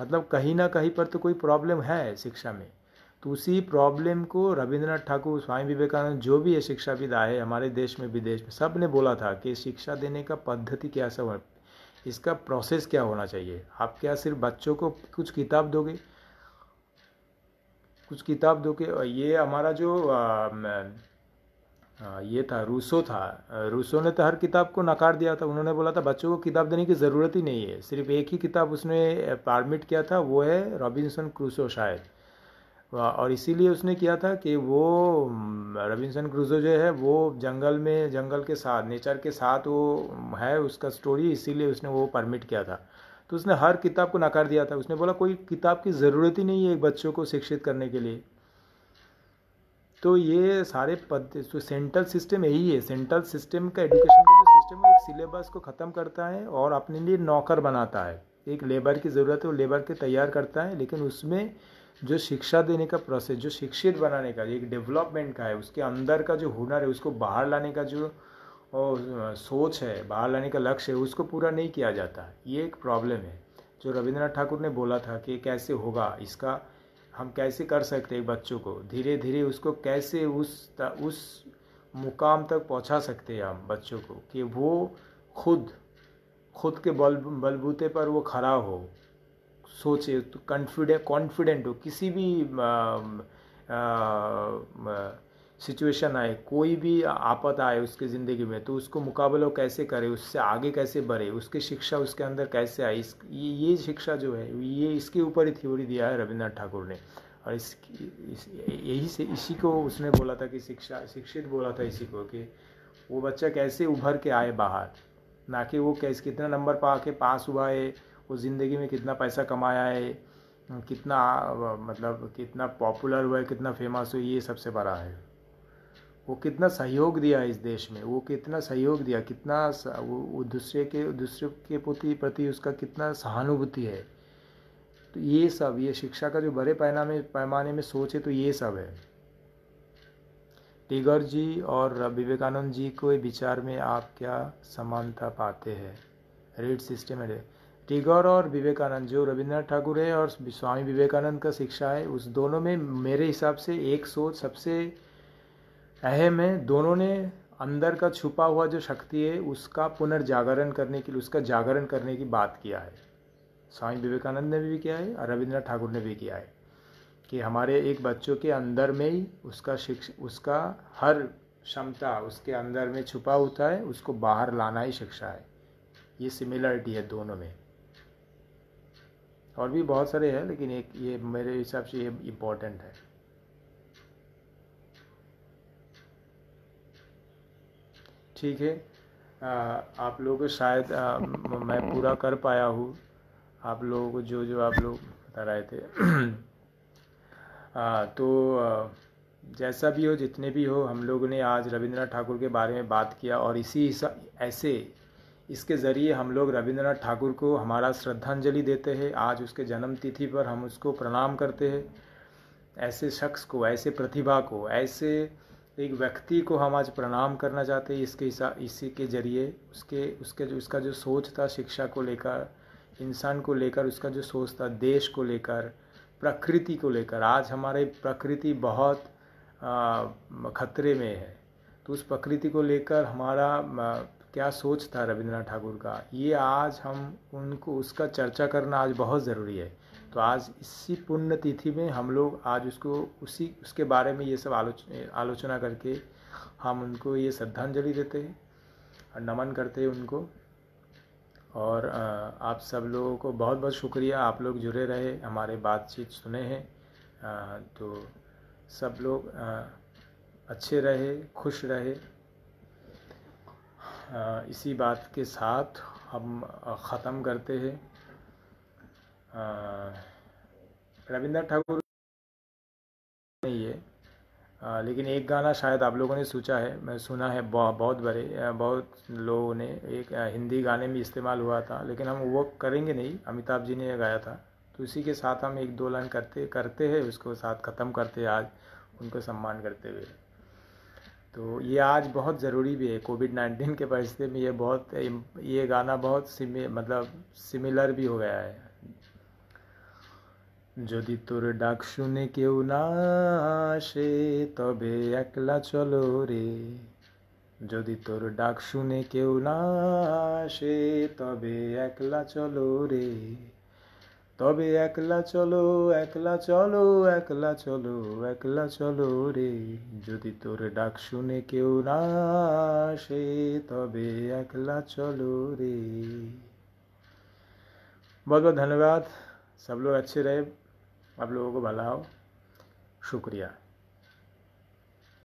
मतलब कहीं ना कहीं पर तो कोई प्रॉब्लम है शिक्षा में तो उसी प्रॉब्लम को रविंद्रनाथ ठाकुर स्वामी विवेकानंद जो भी ये शिक्षाविद आए हमारे देश में विदेश में सब ने बोला था कि शिक्षा देने का पद्धति क्या सब है इसका प्रोसेस क्या होना चाहिए आप क्या सिर्फ बच्चों को कुछ किताब दोगे कुछ किताब दोगे और ये हमारा जो ये था रूसो था रूसो ने तो हर किताब को नकार दिया था उन्होंने बोला था बच्चों को किताब देने की ज़रूरत ही नहीं है सिर्फ एक ही किताब उसने परमिट किया था वो है रॉबिन्सन क्रूसो शायद और इसीलिए उसने किया था कि वो रविंसन क्रूजो जो है वो जंगल में जंगल के साथ नेचर के साथ वो है उसका स्टोरी इसीलिए उसने वो परमिट किया था तो उसने हर किताब को नकार दिया था उसने बोला कोई किताब की ज़रूरत ही नहीं है बच्चों को शिक्षित करने के लिए तो ये सारे पद तो सेंट्रल सिस्टम यही है सेंट्रल सिस्टम का एजुकेशन का जो सिस्टम है एक सिलेबस को ख़त्म करता है और अपने लिए नौकर बनाता है एक लेबर की ज़रूरत है वो लेबर के तैयार करता है लेकिन उसमें जो शिक्षा देने का प्रोसेस जो शिक्षित बनाने का एक डेवलपमेंट का है उसके अंदर का जो हुनर है उसको बाहर लाने का जो ओ, सोच है बाहर लाने का लक्ष्य है उसको पूरा नहीं किया जाता ये एक प्रॉब्लम है जो रविंद्रनाथ ठाकुर ने बोला था कि कैसे होगा इसका हम कैसे कर सकते हैं बच्चों को धीरे धीरे उसको कैसे उस उस मुकाम तक पहुंचा सकते हैं हम बच्चों को कि वो खुद खुद के बल बलबूते पर वो खड़ा हो सोचे तो कॉन्फिडेंट कॉन्फिडेंट हो किसी भी सिचुएशन आए कोई भी आपत आए उसके ज़िंदगी में तो उसको मुकाबला कैसे करे उससे आगे कैसे बढ़े उसकी शिक्षा उसके अंदर कैसे आए इस ये शिक्षा जो है ये इसके ऊपर ही थ्योरी दिया है रविन्द्रनाथ ठाकुर ने और इस, इस यही से इसी को उसने बोला था कि शिक्षा शिक्षित बोला था इसी को कि वो बच्चा कैसे उभर के आए बाहर ना कि वो कैसे कितना नंबर पा के पास हुआ है वो ज़िंदगी में कितना पैसा कमाया है कितना मतलब कितना पॉपुलर हुआ है कितना फेमस हुआ ये सबसे बड़ा है वो कितना सहयोग दिया इस देश में वो कितना सहयोग दिया कितना वो, वो दूसरे के दूसरे के प्रति प्रति उसका कितना सहानुभूति है तो ये सब ये शिक्षा का जो बड़े पैमाने पैमाने में सोचे तो ये सब है टीगर जी और विवेकानंद जी को विचार में आप क्या समानता पाते हैं रेड सिस्टम है टिगोर और विवेकानंद जो रविन्द्रनाथ ठाकुर है और स्वामी विवेकानंद का शिक्षा है उस दोनों में मेरे हिसाब से एक सोच सबसे अहम है दोनों ने अंदर का छुपा हुआ जो शक्ति है उसका पुनर्जागरण करने के लिए उसका जागरण करने की बात किया है स्वामी विवेकानंद ने भी किया है और रविन्द्रनाथ ठाकुर ने भी किया है कि हमारे एक बच्चों के अंदर में ही उसका शिक्षा उसका हर क्षमता उसके अंदर में छुपा होता है उसको बाहर लाना ही शिक्षा है ये सिमिलरिटी है दोनों में और भी बहुत सारे हैं लेकिन एक ये मेरे हिसाब से ये इम्पोर्टेंट है ठीक है आप लोगों को शायद आ, मैं पूरा कर पाया हूँ आप लोगों को जो जो आप लोग बता रहे थे आ, तो आ, जैसा भी हो जितने भी हो हम लोगों ने आज रविंद्रनाथ ठाकुर के बारे में बात किया और इसी ऐसे इसके ज़रिए हम लोग रविंद्रनाथ ठाकुर को हमारा श्रद्धांजलि देते हैं आज उसके जन्म तिथि पर हम उसको प्रणाम करते हैं ऐसे शख्स को ऐसे प्रतिभा को ऐसे एक व्यक्ति को हम आज प्रणाम करना चाहते हैं इसके इसी के जरिए उसके उसके जो उसका जो सोच था शिक्षा को लेकर इंसान को लेकर उसका जो सोच था देश को लेकर प्रकृति को लेकर आज हमारे प्रकृति बहुत ख़तरे में है तो उस प्रकृति को लेकर हमारा क्या सोच था रविंद्रनाथ ठाकुर का ये आज हम उनको उसका चर्चा करना आज बहुत ज़रूरी है तो आज इसी पुण्यतिथि में हम लोग आज उसको उसी उसके बारे में ये सब आलोच आलोचना करके हम उनको ये श्रद्धांजलि देते हैं और नमन करते हैं उनको और आप सब लोगों को बहुत बहुत शुक्रिया आप लोग जुड़े रहे हमारे बातचीत सुने हैं तो सब लोग अच्छे रहे खुश रहे इसी बात के साथ हम ख़त्म करते हैं रविंद्र ठाकुर नहीं है लेकिन एक गाना शायद आप लोगों ने सोचा है मैं सुना है बहुत बड़े बहुत लोगों ने एक हिंदी गाने में इस्तेमाल हुआ था लेकिन हम वो करेंगे नहीं अमिताभ जी ने गाया था तो इसी के साथ हम एक दो लाइन करते करते हैं उसको साथ ख़त्म करते आज उनको सम्मान करते हुए तो ये आज बहुत ज़रूरी भी है कोविड नाइन्टीन के परिस्थिति में ये बहुत ये गाना बहुत सिमि मतलब सिमिलर भी हो गया है যদি তোর ডাক শুনে কেউ না আসে তবে একলা চলো রে যদি তোর ডাক শুনে কেউ না আসে তবে একলা চলো রে তবে একলা চলো একলা চলো একলা চলো একলা চলো রে যদি তোর ডাক শুনে কেউ না আসে তবে একলা চলো রে बहुत बहुत ধন্যবাদ সব লোক अच्छे রে আপ লোক ভালো হও শুক্রিয়া